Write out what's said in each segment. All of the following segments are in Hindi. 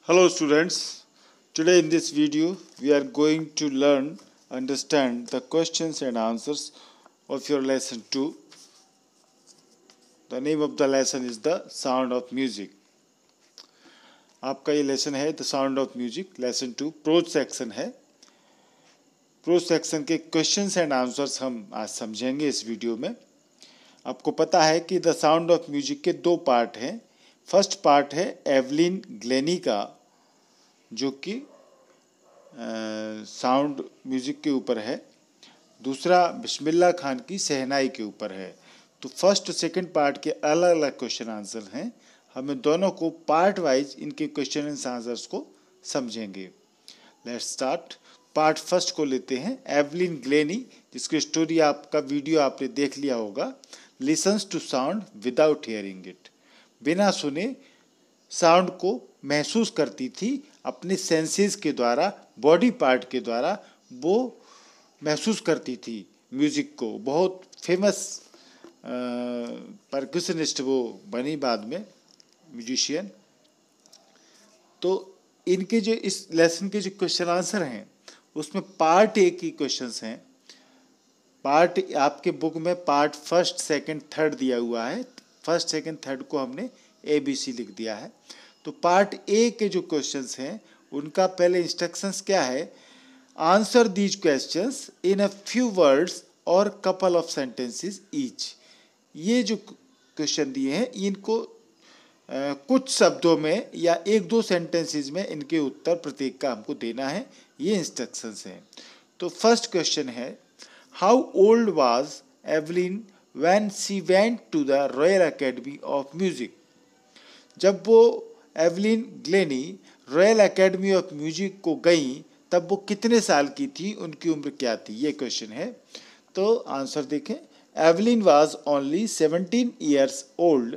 Hello students, today in this video we are going to learn understand the questions and answers of your lesson 2. The name of the lesson is The Sound of Music. aapka ye lesson hai the sound of music lesson 2 prose section hai cross section के क्वेश्चन एंड आंसर्स हम आज समझेंगे इस वीडियो में आपको पता है कि द साउंड ऑफ म्यूजिक के दो पार्ट हैं फर्स्ट पार्ट है एवलिन ग्लेनी का जो कि साउंड म्यूजिक के ऊपर है दूसरा बिस्मिल्ला खान की सहनाई के ऊपर है तो फर्स्ट सेकंड पार्ट के अलग अलग क्वेश्चन आंसर हैं हमें दोनों को पार्ट वाइज इनके क्वेश्चन आंसर्स को समझेंगे लेट्स स्टार्ट पार्ट फर्स्ट को लेते हैं एवलिन ग्लेनी जिसकी स्टोरी आपका वीडियो आपने देख लिया होगा listens to sound without hearing it बिना सुने साउंड को महसूस करती थी अपने सेंसेस के द्वारा बॉडी पार्ट के द्वारा वो महसूस करती थी म्यूजिक को बहुत फेमस परक्यूशनिस्ट वो बनी बाद में म्यूजिशियन तो इनके जो इस लेसन के जो क्वेश्चन आंसर हैं उसमें पार्ट ए की क्वेश्चंस हैं पार्ट आपके बुक में पार्ट फर्स्ट सेकंड थर्ड दिया हुआ है फर्स्ट सेकंड थर्ड को हमने ए बी सी लिख दिया है तो पार्ट ए के जो क्वेश्चंस हैं उनका पहले इंस्ट्रक्शंस क्या है answer these questions in a few words और कपल ऑफ सेंटेंसेस ईच ये जो क्वेश्चन दिए हैं इनको कुछ शब्दों में या एक दो सेंटेंसेस में इनके उत्तर प्रत्येक का हमको देना है ये इंस्ट्रक्शंस हैं तो फर्स्ट क्वेश्चन है how old was Evelyn when she went to the Royal Academy of Music जब वो Evelyn Glennie Royal Academy of Music को गई तब वो कितने साल की थी उनकी उम्र क्या थी ये क्वेश्चन है तो आंसर देखें Evelyn was only seventeen years old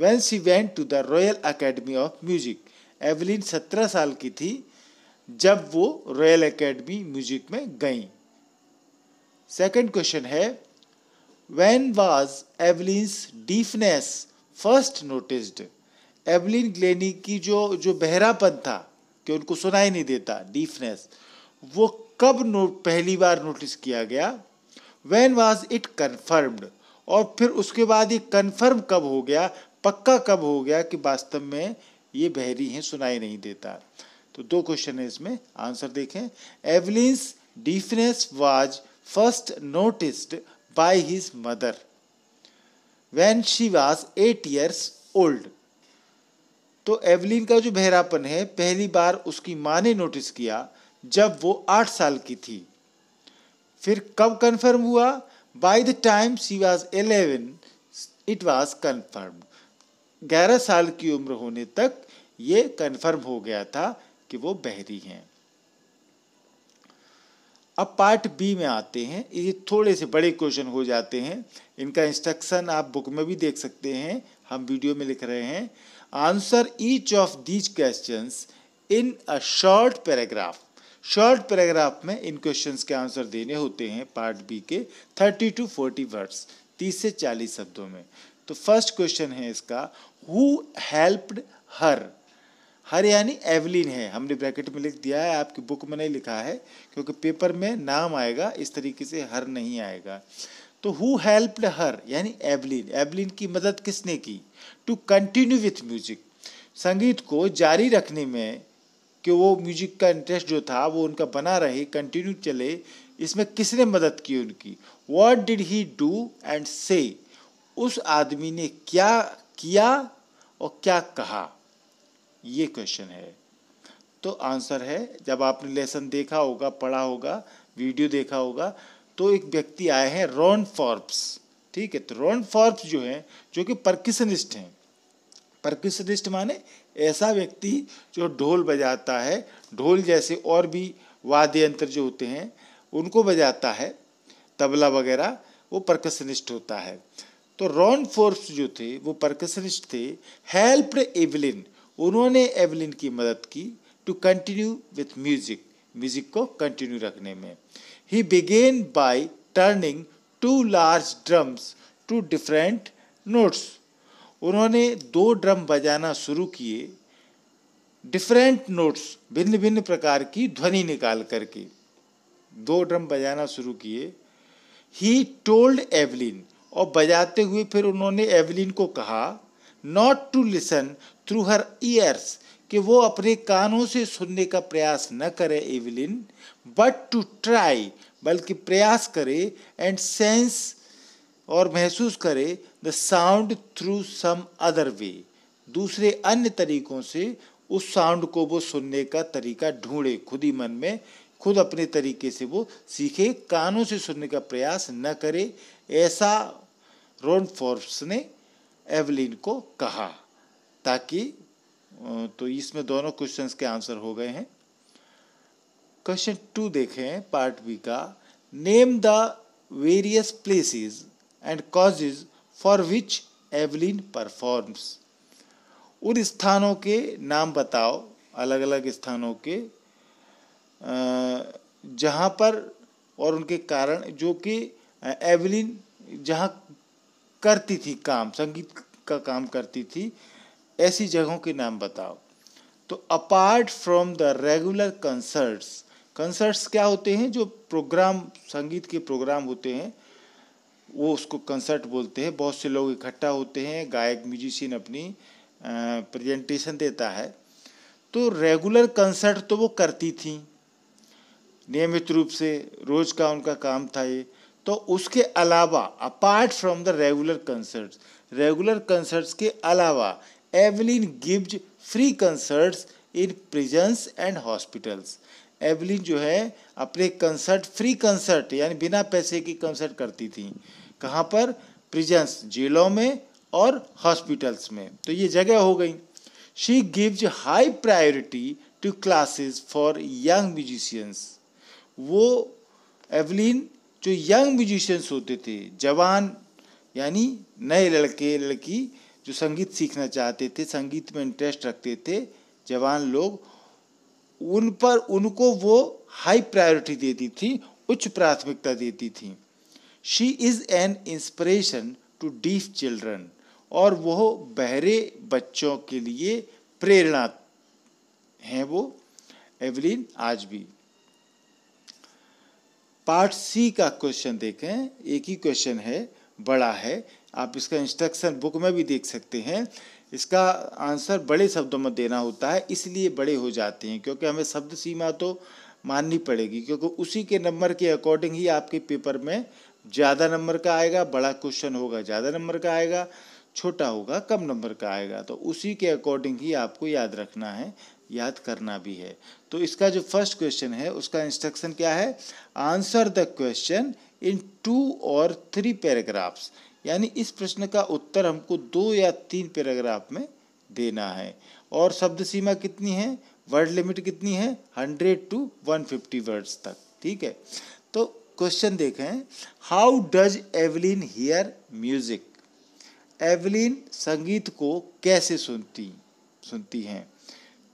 when she went to the Royal Academy of Music Evelyn सत्रह साल की थी जब वो रॉयल एकेडमी म्यूजिक में गई सेकंड क्वेश्चन है when was Evelyn's deafness first noticed Evelyn Glennie की जो जो बहरापन था कि उनको सुनाई नहीं देता डीफनेस वो कब नो पहली बार नोटिस किया गया वैन वॉज इट कन्फर्म्ड और फिर उसके बाद ये कन्फर्म कब हो गया पक्का कब हो गया कि वास्तव में ये बहरी हैं सुनाई नहीं देता तो दो क्वेश्चन है इसमें आंसर देखें Evelyn's deafness was first noticed by his mother when she was eight years old तो एवलिन का जो बहरापन है पहली बार उसकी माँ ने नोटिस किया जब वो आठ साल की थी फिर कब कन्फर्म हुआ by the time she was eleven it was confirm ग्यारह साल की उम्र होने तक ये कन्फर्म हो गया था कि वो बहरी हैं अब पार्ट बी में आते हैं ये थोड़े से बड़े क्वेश्चन हो जाते हैं इनका इंस्ट्रक्शन आप बुक में भी देख सकते हैं हम वीडियो में लिख रहे हैं answer each of these question in a short paragraph short paragraph में इन क्वेश्चंस के आंसर देने होते हैं पार्ट बी के थर्टी टू फोर्टी वर्ड्स तीस से चालीस शब्दों में तो फर्स्ट क्वेश्चन है इसका हु हेल्प्ड हर हर यानी एवलिन है हमने ब्रैकेट में लिख दिया है आपकी बुक में नहीं लिखा है क्योंकि पेपर में नाम आएगा इस तरीके से हर नहीं आएगा तो हु हेल्प्ड हर यानी एवलिन एवलिन की मदद किसने की टू कंटिन्यू विथ म्यूजिक संगीत को जारी रखने में कि वो म्यूजिक का इंटरेस्ट जो था वो उनका बना रहे कंटिन्यू चले इसमें किसने मदद की उनकी what did he do and से उस आदमी ने क्या किया और क्या कहा ये क्वेश्चन है तो आंसर है जब आपने लेसन देखा होगा पढ़ा होगा वीडियो देखा होगा तो एक व्यक्ति आए हैं रॉन फॉर्ब्स ठीक है तो रॉन फॉर्ब्स जो हैं जो कि परकिसनिस्ट हैं परकिसनिस्ट माने ऐसा व्यक्ति जो ढोल बजाता है ढोल जैसे और भी वाद्य यंत्र जो होते हैं उनको बजाता है तबला वगैरह वो परकसनिस्ट होता है तो रॉन फोर्ब्स जो थे वो परकसनिस्ट थे हेल्प एवलिन उन्होंने एवलिन की मदद की to continue with music music को कंटिन्यू रखने में he began by turning to large drums to different notes उन्होंने दो ड्रम बजाना शुरू किए डिफरेंट नोट्स भिन्न भिन्न प्रकार की ध्वनि निकाल करके दो ड्रम बजाना शुरू किए ही टोल्ड एवलिन और बजाते हुए फिर उन्होंने एवलिन को कहा not to listen through her ears कि वो अपने कानों से सुनने का प्रयास न करे एविलिन बट टू ट्राई बल्कि प्रयास करे एंड सेंस और महसूस करे the sound through some other way दूसरे अन्य तरीकों से उस साउंड को वो सुनने का तरीका ढूंढे खुद ही मन में खुद अपने तरीके से वो सीखे कानों से सुनने का प्रयास न करे ऐसा रोन फोर्ब्स ने एवलिन को कहा ताकि तो इसमें दोनों क्वेश्चंस के आंसर हो गए हैं क्वेश्चन टू देखें पार्ट बी का name the various places and causes for which Evelyn performs उन स्थानों के नाम बताओ अलग अलग स्थानों के जहाँ पर और उनके कारण जो कि एवलिन जहाँ करती थी काम संगीत का काम करती थी ऐसी जगहों के नाम बताओ तो apart from the regular concerts concerts क्या होते हैं जो प्रोग्राम संगीत के प्रोग्राम होते हैं वो उसको कंसर्ट बोलते हैं बहुत से लोग इकट्ठा होते हैं गायक म्यूजिशियन अपनी प्रेजेंटेशन देता है तो रेगुलर कंसर्ट तो वो करती थी नियमित रूप से रोज का उनका काम था ये तो उसके अलावा apart from the regular concerts regular concerts के अलावा Evelyn gives free concerts in prisons and hospitals Evelyn जो है अपने कंसर्ट फ्री कंसर्ट यानी बिना पैसे की कंसर्ट करती थी कहाँ पर प्रिजन्स जेलों में और हॉस्पिटल्स में तो ये जगह हो गई she gives high priority to classes for young musicians वो एवलिन जो यंग म्यूजिशियंस होते थे जवान यानी नए लड़के लड़की जो संगीत सीखना चाहते थे संगीत में इंटरेस्ट रखते थे जवान लोग उन पर उनको वो हाई प्रायोरिटी देती थी उच्च प्राथमिकता देती थी she is an inspiration to deaf children और वह बहरे बच्चों के लिए प्रेरणा हैं वो एवलिन आज भी पार्ट सी का क्वेश्चन देखें एक ही क्वेश्चन है बड़ा है आप इसका इंस्ट्रक्शन बुक में भी देख सकते हैं इसका आंसर बड़े शब्दों में देना होता है इसलिए बड़े हो जाते हैं क्योंकि हमें शब्द सीमा तो माननी पड़ेगी क्योंकि उसी के नंबर के अकॉर्डिंग ही आपके पेपर में ज़्यादा नंबर का आएगा बड़ा क्वेश्चन होगा ज़्यादा नंबर का आएगा छोटा होगा कम नंबर का आएगा तो उसी के अकॉर्डिंग ही आपको याद रखना है याद करना भी है तो इसका जो फर्स्ट क्वेश्चन है उसका इंस्ट्रक्शन क्या है answer the question in two और थ्री पैराग्राफ्स यानी इस प्रश्न का उत्तर हमको दो या तीन पैराग्राफ में देना है और शब्द सीमा कितनी है वर्ड लिमिट कितनी है hundred to one fifty words तक ठीक है तो क्वेश्चन देखें how does Evelyn hear music Evelyn संगीत को कैसे सुनती सुनती हैं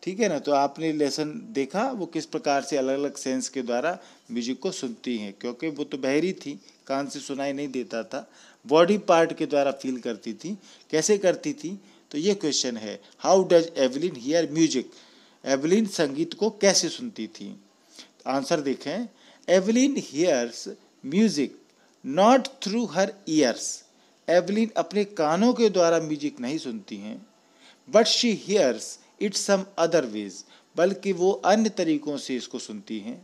ठीक है ना तो आपने लेसन देखा वो किस प्रकार से अलग अलग सेंस के द्वारा म्यूजिक को सुनती हैं क्योंकि वो तो बहरी थी कान से सुनाई नहीं देता था बॉडी पार्ट के द्वारा फील करती थी कैसे करती थी तो ये क्वेश्चन है how does Evelyn hear music Evelyn संगीत को कैसे सुनती थी आंसर देखें Evelyn hears music not through her ears Evelyn अपने कानों के द्वारा म्यूजिक नहीं सुनती हैं but she hears it some other ways बल्कि वो अन्य तरीकों से इसको सुनती हैं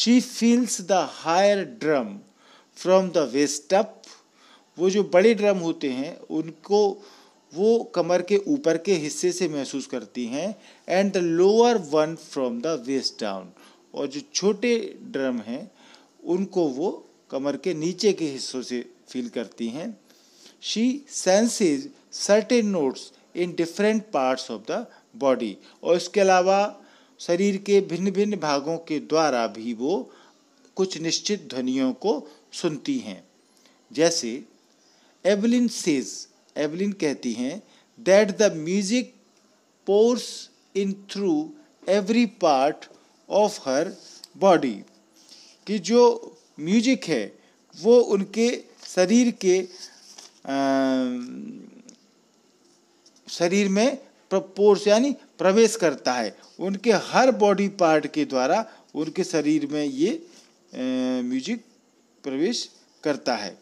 she feels the higher drum from the waist up वो जो बड़े ड्रम होते हैं उनको वो कमर के ऊपर के हिस्से से महसूस करती हैं and the lower one from the waist down और जो छोटे ड्रम हैं उनको वो कमर के नीचे के हिस्सों से फील करती हैं she senses certain notes in different parts of the body और इसके अलावा शरीर के भिन्न भिन्न भागों के द्वारा भी वो कुछ निश्चित ध्वनियों को सुनती हैं जैसे एवलिन सेज एवलिन कहती हैं that the music pours in through every part of her body कि जो म्यूजिक है वो उनके शरीर के आ, शरीर में पोर्स यानी प्रवेश करता है उनके हर बॉडी पार्ट के द्वारा उनके शरीर में ये म्यूजिक प्रवेश करता है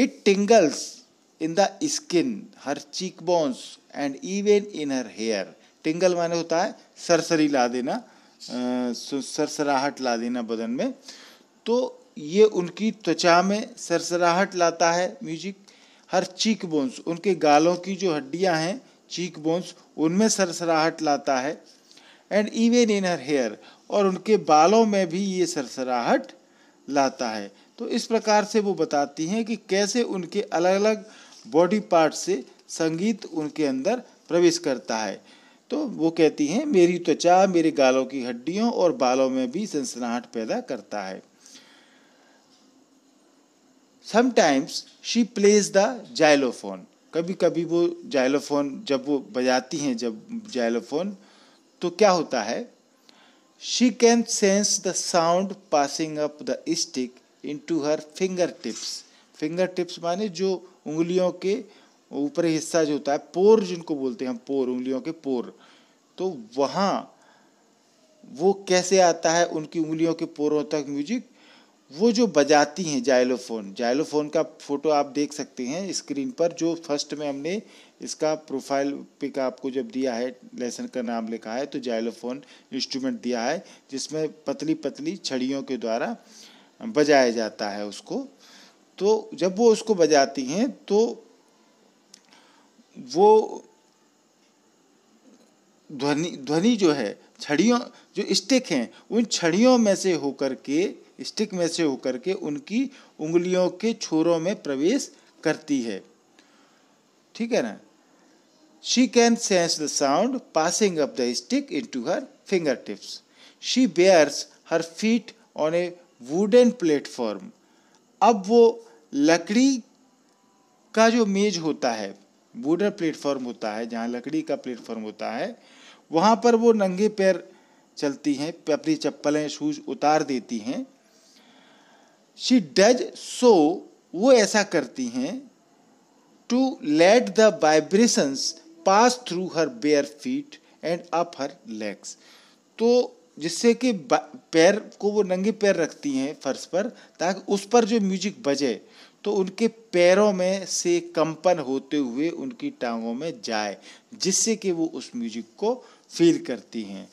it tingles in the skin her cheek bones and even in her hair tingle माने होता है सरसरी ला देना सरसराहट ला देना बदन में तो ये उनकी त्वचा में सरसराहट लाता है म्यूजिक हर चीक बोन्स उनके गालों की जो हड्डियां हैं चीक बोन्स उनमें सरसराहट लाता है and even in her hair और उनके बालों में भी ये सरसराहट लाता है तो इस प्रकार से वो बताती हैं कि कैसे उनके अलग अलग बॉडी पार्ट से संगीत उनके अंदर प्रवेश करता है तो वो कहती हैं मेरी त्वचा मेरे गालों की हड्डियों और बालों में भी सनसनाहट पैदा करता है sometimes she plays the xylophone कभी कभी वो जाइलोफोन जब वो बजाती हैं जब जाइलोफोन तो क्या होता है She can sense the sound passing up the stick into her fingertips. Fingertips माने जो उंगलियों के ऊपरी हिस्सा जो होता है पोर जिनको बोलते हैं हम पोर उंगलियों के पोर तो वहाँ वो कैसे आता है उनकी उंगलियों के पोरों तक म्यूजिक वो जो बजाती हैं जाइलोफोन जाइलोफोन का फोटो आप देख सकते हैं स्क्रीन पर जो फर्स्ट में हमने इसका प्रोफाइल पिक आपको जब दिया है लेसन का नाम लिखा है तो जाइलोफोन इंस्ट्रूमेंट दिया है जिसमें पतली पतली छड़ियों के द्वारा बजाया जाता है उसको तो जब वो उसको बजाती हैं तो वो ध्वनि ध्वनि जो है छड़ियों जो स्टिक हैं उन छड़ियों में से होकर के स्टिक में से होकर के उनकी उंगलियों के छोरों में प्रवेश करती है ठीक है ना she can sense the sound passing up the stick into her finger tips she bares her feet on a wooden platform अब वो लकड़ी का जो मेज होता है वुडन प्लेटफॉर्म होता है जहाँ लकड़ी का प्लेटफॉर्म होता है वहाँ पर वो नंगे पैर चलती हैं अपनी चप्पलें शूज़ उतार देती हैं शी डज सो वो ऐसा करती हैं to let the vibrations pass through her bare feet and up her legs तो जिससे कि पैर को वो नंगे पैर रखती हैं फर्श पर ताकि उस पर जो म्यूजिक बजे तो उनके पैरों में से कंपन होते हुए उनकी टांगों में जाए जिससे कि वो उस म्यूजिक को फील करती हैं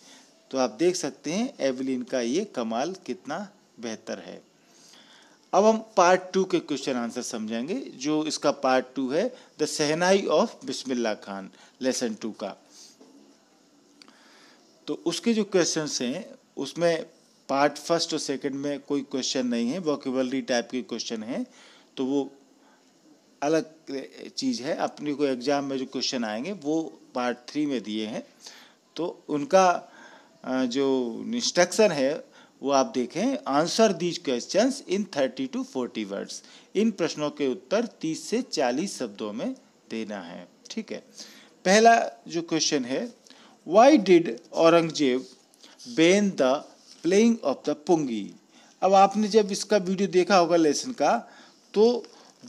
तो आप देख सकते हैं एवलिन का ये कमाल कितना बेहतर है अब हम पार्ट टू के क्वेश्चन आंसर समझेंगे जो इसका पार्ट टू है the shehnai of Bismillah Khan lesson two का तो उसके जो क्वेश्चन हैं उसमें पार्ट फर्स्ट और सेकंड में कोई क्वेश्चन नहीं है वॉकेबलरी टाइप के क्वेश्चन हैं तो वो अलग चीज़ है अपने को एग्ज़ाम में जो क्वेश्चन आएंगे वो पार्ट थ्री में दिए हैं तो उनका जो इंस्ट्रक्शन है वो आप देखें answer these question in thirty to forty words इन प्रश्नों के उत्तर तीस से चालीस शब्दों में देना है ठीक है पहला जो क्वेश्चन है why did Aurangzeb ban the playing of the pungi अब आपने जब इसका वीडियो देखा होगा लेसन का तो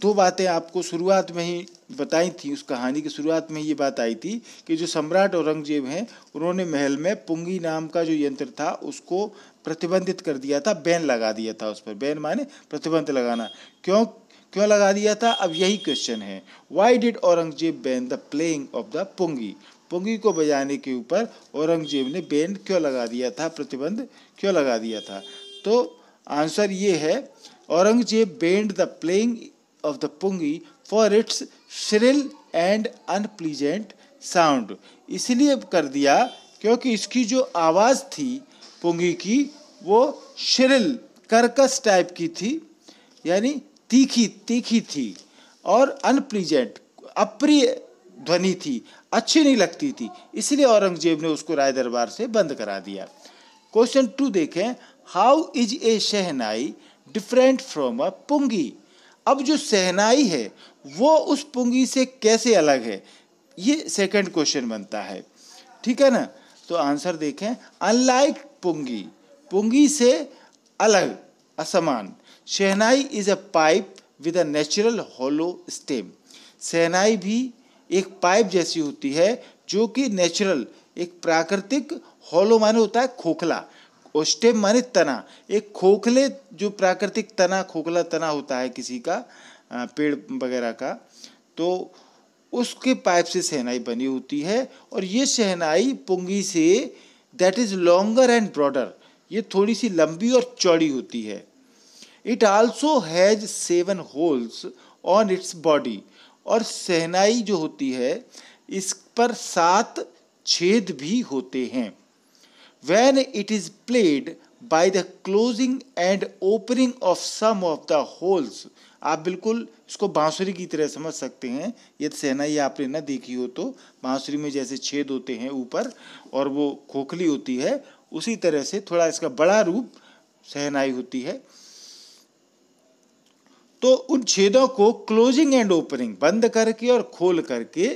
दो बातें आपको शुरुआत में ही बताई थी उस कहानी की शुरुआत में ये बात आई थी कि जो सम्राट औरंगजेब हैं उन्होंने महल में पुंगी नाम का जो यंत्र था उसको प्रतिबंधित कर दिया था बैन लगा दिया था उस पर बैन माने प्रतिबंध लगाना क्यों क्यों लगा दिया था अब यही क्वेश्चन है why did Aurangzeb ban the playing of the pungi pungi को बजाने के ऊपर औरंगजेब ने बैन क्यों लगा दिया था प्रतिबंध क्यों लगा दिया था तो आंसर ये है Aurangzeb banned the playing of the pungi for its shrill and unpleasant sound इसलिए कर दिया क्योंकि इसकी जो आवाज़ थी पुंगी की वो शिरल कर्कस टाइप की थी यानी तीखी तीखी थी और अनप्लीजेंट अप्रिय ध्वनि थी अच्छी नहीं लगती थी इसलिए औरंगजेब ने उसको राय दरबार से बंद करा दिया क्वेश्चन टू देखें how is a shehnai different from a pungi अब जो सहनाई है वो उस पुंगी से कैसे अलग है ये सेकंड क्वेश्चन बनता है ठीक है ना तो आंसर देखें अनलाइक पुंगी पुंगी से अलग असमान shehnai is a pipe with a natural hollow stem shehnai भी एक पाइप जैसी होती है जो कि नेचुरल एक प्राकृतिक होलो माने होता है खोखला और स्टेम माने तना एक खोखले जो प्राकृतिक तना खोखला तना होता है किसी का पेड़ वगैरह का तो उसके पाइप से सहनाई बनी होती है और ये सहनाई पुंगी से that is longer and broader ये थोड़ी सी लंबी और चौड़ी होती है it also has seven holes on its body और सहनाई जो होती है इस पर सात छेद भी होते हैं when it is played by the closing and opening of some of the holes आप बिल्कुल इसको बांसुरी की तरह समझ सकते हैं यदि ये आपने ना देखी हो तो बांसुरी में जैसे छेद होते हैं ऊपर और वो खोखली होती है उसी तरह से थोड़ा इसका बड़ा रूप सहनाई होती है तो उन छेदों को क्लोजिंग एंड ओपनिंग बंद करके और खोल करके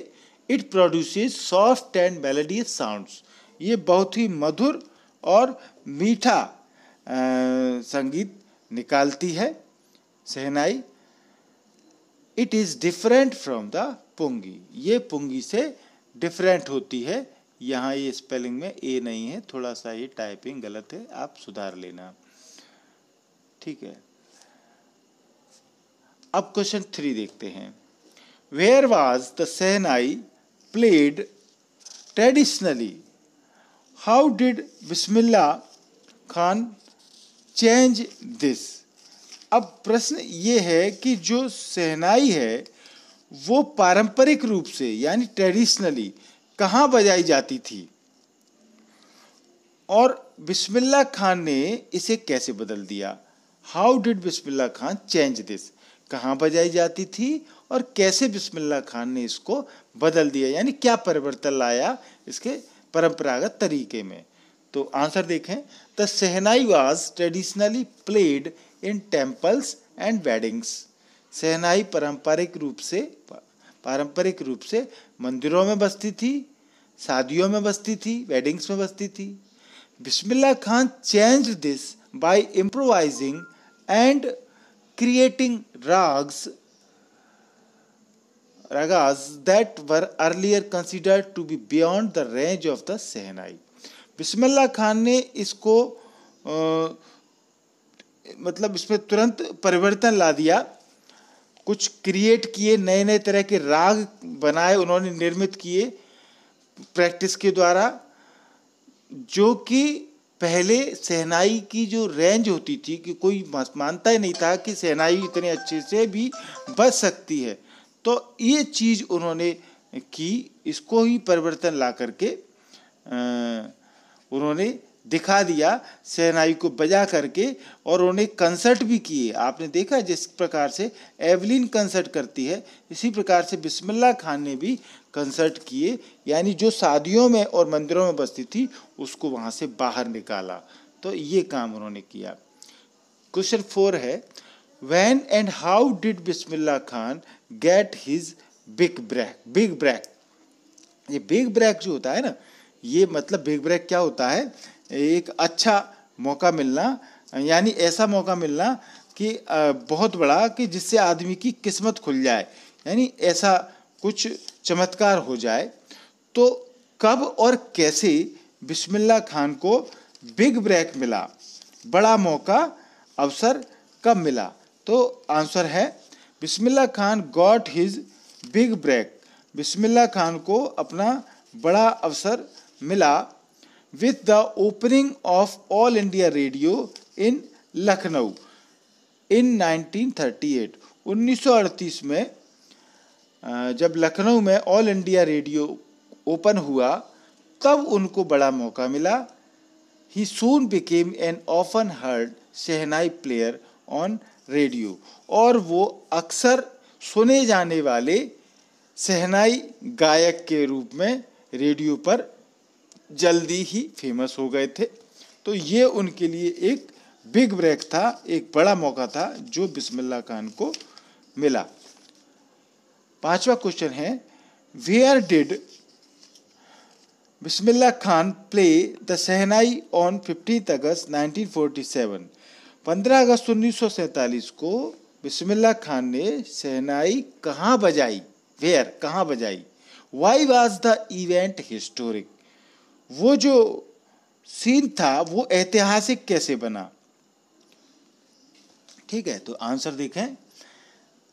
it produces soft and melodious sounds ये बहुत ही मधुर और मीठा संगीत निकालती है shehnai it is different from the pungi ये पुंगी से डिफरेंट होती है यहाँ ये स्पेलिंग में ए नहीं है थोड़ा सा ये टाइपिंग गलत है आप सुधार लेना ठीक है अब क्वेश्चन थ्री देखते हैं where was the shehnai played traditionally how did Bismillah Khan change this अब प्रश्न ये है कि जो सहनाई है वो पारंपरिक रूप से यानी ट्रेडिशनली कहाँ बजाई जाती थी और बिस्मिल्ला खान ने इसे कैसे बदल दिया how did Bismillah Khan change this कहाँ बजाई जाती थी और कैसे बिस्मिल्ला खान ने इसको बदल दिया यानी क्या परिवर्तन लाया इसके परंपरागत तरीके में तो आंसर देखें the shehnai was traditionally played in temples and weddings shehnai पारंपरिक रूप से पारंपरिक रूप से मंदिरों में बसती थी शादियों में बसती थी वेडिंग्स में बसती थी Bismillah Khan change this by improvising and creating ragas ragas that were earlier considered to be beyond the range of the Sehnai. Bismillah Khan ने इसको आ, मतलब इसमें तुरंत परिवर्तन ला दिया कुछ क्रिएट किए नए नए तरह के राग बनाए उन्होंने निर्मित किए प्रैक्टिस के द्वारा जो कि पहले सहनाई की जो रेंज होती थी कि कोई मानता ही नहीं था कि सहनाई इतने अच्छे से भी बच सकती है तो ये चीज़ उन्होंने की इसको ही परिवर्तन ला करके आ, उन्होंने दिखा दिया सेनाई को बजा करके और उन्हें कंसर्ट भी किए आपने देखा जिस प्रकार से एवलिन कंसर्ट करती है इसी प्रकार से बिस्मिल्ला खान ने भी कंसर्ट किए यानी जो शादियों में और मंदिरों में बसती थी उसको वहाँ से बाहर निकाला तो ये काम उन्होंने किया क्वेश्चन फोर है when and how did Bismillah Khan get his big break big break ये बिग ब्रैक जो होता है ना ये मतलब बिग ब्रेक क्या होता है एक अच्छा मौका मिलना यानी ऐसा मौका मिलना कि बहुत बड़ा कि जिससे आदमी की किस्मत खुल जाए यानी ऐसा कुछ चमत्कार हो जाए तो कब और कैसे बिस्मिल्ला खान को बिग ब्रेक मिला बड़ा मौका अवसर कब मिला तो आंसर है Bismillah Khan got his big break Bismillah Khan को अपना बड़ा अवसर मिला with the opening of All India Radio in Lucknow in 1938. 1938 में जब लखनऊ में ऑल इंडिया रेडियो ओपन हुआ तब उनको बड़ा मौका मिला he soon became an often heard shehnai player on radio और वो अक्सर सुने जाने वाले शहनाई गायक के रूप में रेडियो पर जल्दी ही फेमस हो गए थे तो ये उनके लिए एक बिग ब्रेक था एक बड़ा मौका था जो बिस्मिल्लाह खान को मिला पांचवा क्वेश्चन है where did Bismillah Khan play the shehnai on fiftieth August 1947 पंद्रह अगस्त उन्नीस को बिस्मिल्लाह खान ने सहनाई कहाँ बजाई वेयर कहाँ बजाई why was the event historic वो जो सीन था वो ऐतिहासिक कैसे बना ठीक है तो आंसर देखें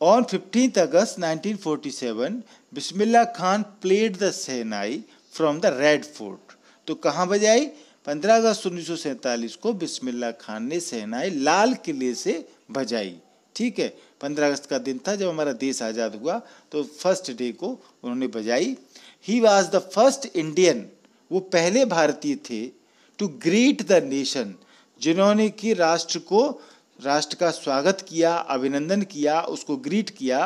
on fifteenth August 1947 Bismillah Khan played the shehnai from the Red Fort तो कहाँ बजाई 15 अगस्त उन्नीस को बिस्मिल्ला खान ने सेनाई लाल किले से बजाई ठीक है 15 अगस्त का दिन था जब हमारा देश आज़ाद हुआ तो फर्स्ट डे को उन्होंने बजाई he was the first Indian वो पहले भारतीय थे टू ग्रीट द नेशन जिन्होंने कि राष्ट्र को राष्ट्र का स्वागत किया अभिनंदन किया उसको ग्रीट किया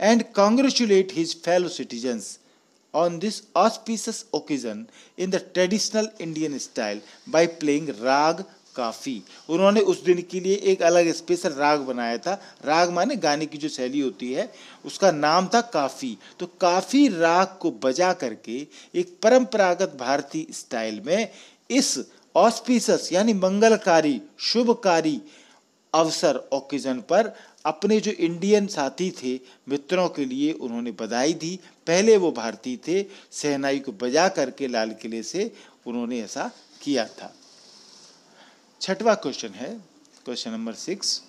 and congratulate his fellow citizens on this auspicious occasion in the traditional Indian style by playing raag Kafi उन्होंने उस दिन के लिए एक अलग स्पेशल राग बनाया था राग माने गाने की जो शैली होती है उसका नाम था काफ़ी तो काफ़ी राग को बजा करके एक परंपरागत भारतीय स्टाइल में इस ऑस्पिसस यानी मंगलकारी शुभकारी अवसर ओकेजन पर अपने जो इंडियन साथी थे मित्रों के लिए उन्होंने बधाई दी पहले वो भारतीय थे सहनाई को बजा करके लाल किले से उन्होंने ऐसा किया था छठवा क्वेश्चन है question number six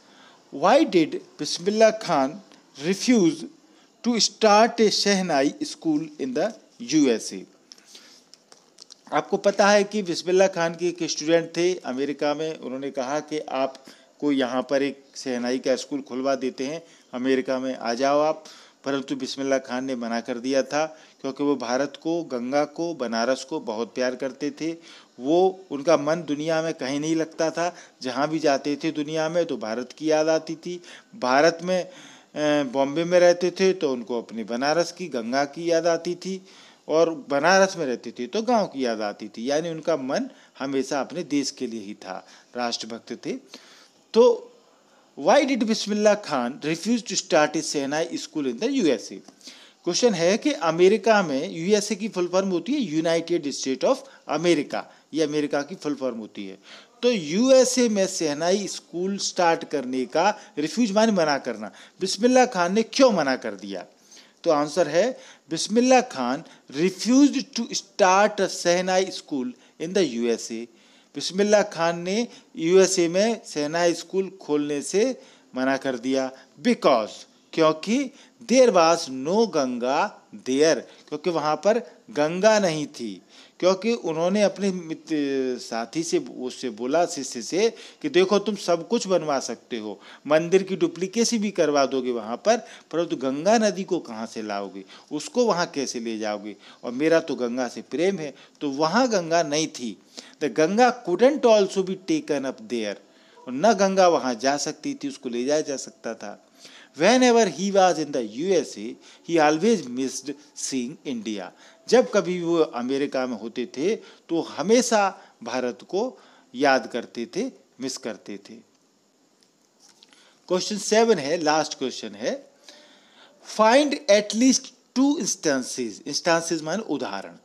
why did Bismillah Khan refuse to start a shehnai school in the USA आपको पता है कि बिस्मिल्ला खान के एक स्टूडेंट थे अमेरिका में उन्होंने कहा कि आप को यहाँ पर एक शहनाई का स्कूल खुलवा देते हैं अमेरिका में आ जाओ आप परंतु बिस्मिल्ला खान ने मना कर दिया था क्योंकि वो भारत को गंगा को बनारस को बहुत प्यार करते थे वो उनका मन दुनिया में कहीं नहीं लगता था जहाँ भी जाते थे दुनिया में तो भारत की याद आती थी भारत में बॉम्बे में रहते थे तो उनको अपनी बनारस की गंगा की याद आती थी और बनारस में रहते थे तो गांव की याद आती थी यानी उनका मन हमेशा अपने देश के लिए ही था राष्ट्रभक्त थे तो why did Bismillah Khan refuse to start is shehnai school in the USA question है कि अमेरिका में यूएसए की फुल फॉर्म होती है यूनाइटेड स्टेट ऑफ अमेरिका ये अमेरिका की फुल फॉर्म होती है तो यूएसए में सहनाई स्कूल स्टार्ट करने का रिफ्यूज मान मना करना बिस्मिल्ला खान ने क्यों मना कर दिया तो आंसर है Bismillah Khan refuse to start shehnai school in the USA Bismillah Khan ने यूएसए में सेना स्कूल खोलने से मना कर दिया बिकॉज क्योंकि देर वास नो गंगा देयर क्योंकि वहाँ पर गंगा नहीं थी क्योंकि उन्होंने अपने मित्र साथी से उससे बोला शिष्य से कि देखो तुम सब कुछ बनवा सकते हो मंदिर की डुप्लीकेसी भी करवा दोगे वहाँ पर परंतु तो गंगा नदी को कहाँ से लाओगे उसको वहाँ कैसे ले जाओगे और मेरा तो गंगा से प्रेम है तो वहाँ गंगा नहीं थी the Ganga couldn't also be taken up there न गंगा वहाँ जा सकती थी उसको ले जाया जा सकता था whenever he was in the USA, he always missed seeing India. जब कभी वो अमेरिका में होते थे तो हमेशा भारत को याद करते थे मिस करते थे क्वेश्चन सेवन है लास्ट क्वेश्चन है find at least two instances instances मान उदाहरण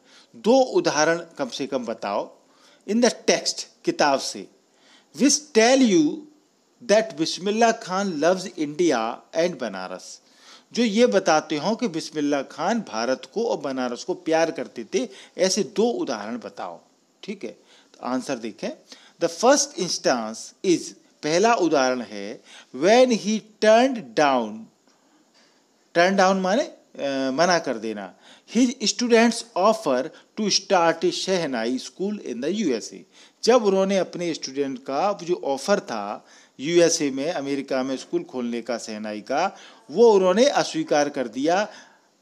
दो उदाहरण कम से कम बताओ इन द टेक्स्ट किताब से which tell you that Bismillah Khan loves India and Banaras जो ये बताते हो कि बिस्मिल्ला खान भारत को और बनारस को प्यार करते थे ऐसे दो उदाहरण बताओ ठीक है तो आंसर देखें द फर्स्ट इंस्टांस इज पहला उदाहरण है when he turn down turn down माने आ, मना कर देना his students offer to start a shehnai school in the USA जब उन्होंने अपने स्टूडेंट का जो ऑफर था यूएसए में अमेरिका में स्कूल खोलने का सहनाई का वो उन्होंने अस्वीकार कर दिया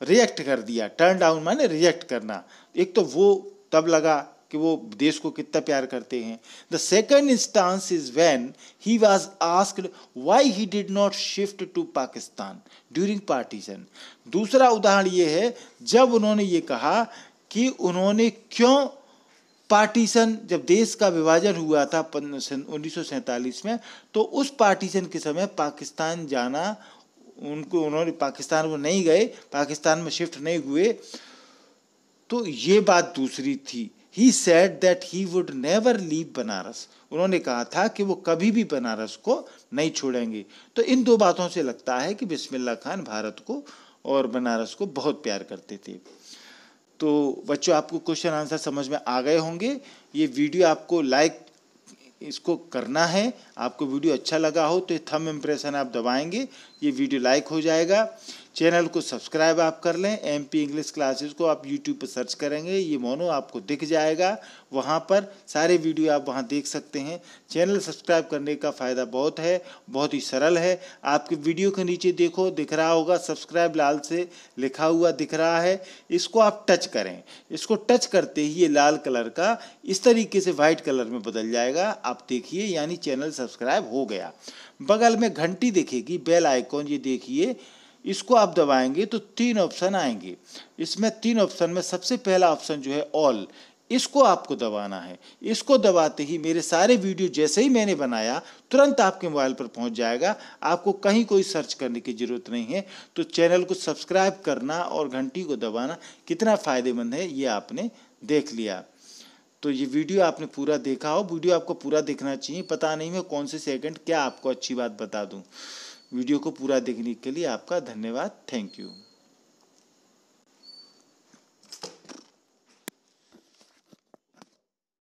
रिएक्ट कर दिया टर्न डाउन माने रिएक्ट करना एक तो वो तब लगा कि वो देश को कितना प्यार करते हैं the second instance is when he was asked why he did not shift to Pakistan during partition दूसरा उदाहरण ये है जब उन्होंने ये कहा कि उन्होंने क्यों पार्टीशन जब देश का विभाजन हुआ था सन उन्नीस में तो उस पार्टीशन के समय पाकिस्तान जाना उनको उन्होंने पाकिस्तान में नहीं गए पाकिस्तान में शिफ्ट नहीं हुए तो ये बात दूसरी थी he said that he would never leave Banaras उन्होंने कहा था कि वो कभी भी बनारस को नहीं छोड़ेंगे तो इन दो बातों से लगता है कि बिस्मिल्ला खान भारत को और बनारस को बहुत प्यार करते थे तो बच्चों आपको क्वेश्चन आंसर समझ में आ गए होंगे ये वीडियो आपको लाइक इसको करना है आपको वीडियो अच्छा लगा हो तो थम इम्प्रेशन आप दबाएंगे ये वीडियो लाइक हो जाएगा चैनल को सब्सक्राइब आप कर लें एम पी इंग्लिश क्लासेस को आप यूट्यूब पर सर्च करेंगे ये मोनो आपको दिख जाएगा वहाँ पर सारे वीडियो आप वहाँ देख सकते हैं चैनल सब्सक्राइब करने का फ़ायदा बहुत है बहुत ही सरल है आपके वीडियो के नीचे देखो दिख रहा होगा सब्सक्राइब लाल से लिखा हुआ दिख रहा है इसको आप टच करें इसको टच करते ही ये लाल कलर का इस तरीके से वाइट कलर में बदल जाएगा आप देखिए यानी चैनल सब्सक्राइब हो गया बगल में घंटी देखेगी बेल आइकॉन ये देखिए इसको आप दबाएंगे तो तीन ऑप्शन आएंगे इसमें तीन ऑप्शन में सबसे पहला ऑप्शन जो है ऑल इसको आपको दबाना है इसको दबाते ही मेरे सारे वीडियो जैसे ही मैंने बनाया तुरंत आपके मोबाइल पर पहुंच जाएगा आपको कहीं कोई सर्च करने की ज़रूरत नहीं है तो चैनल को सब्सक्राइब करना और घंटी को दबाना कितना फ़ायदेमंद है ये आपने देख लिया तो ये वीडियो आपने पूरा देखा हो वीडियो आपको पूरा देखना चाहिए पता नहीं मैं कौन से सेकंड क्या आपको अच्छी बात बता दूं वीडियो को पूरा देखने के लिए आपका धन्यवाद थैंक यू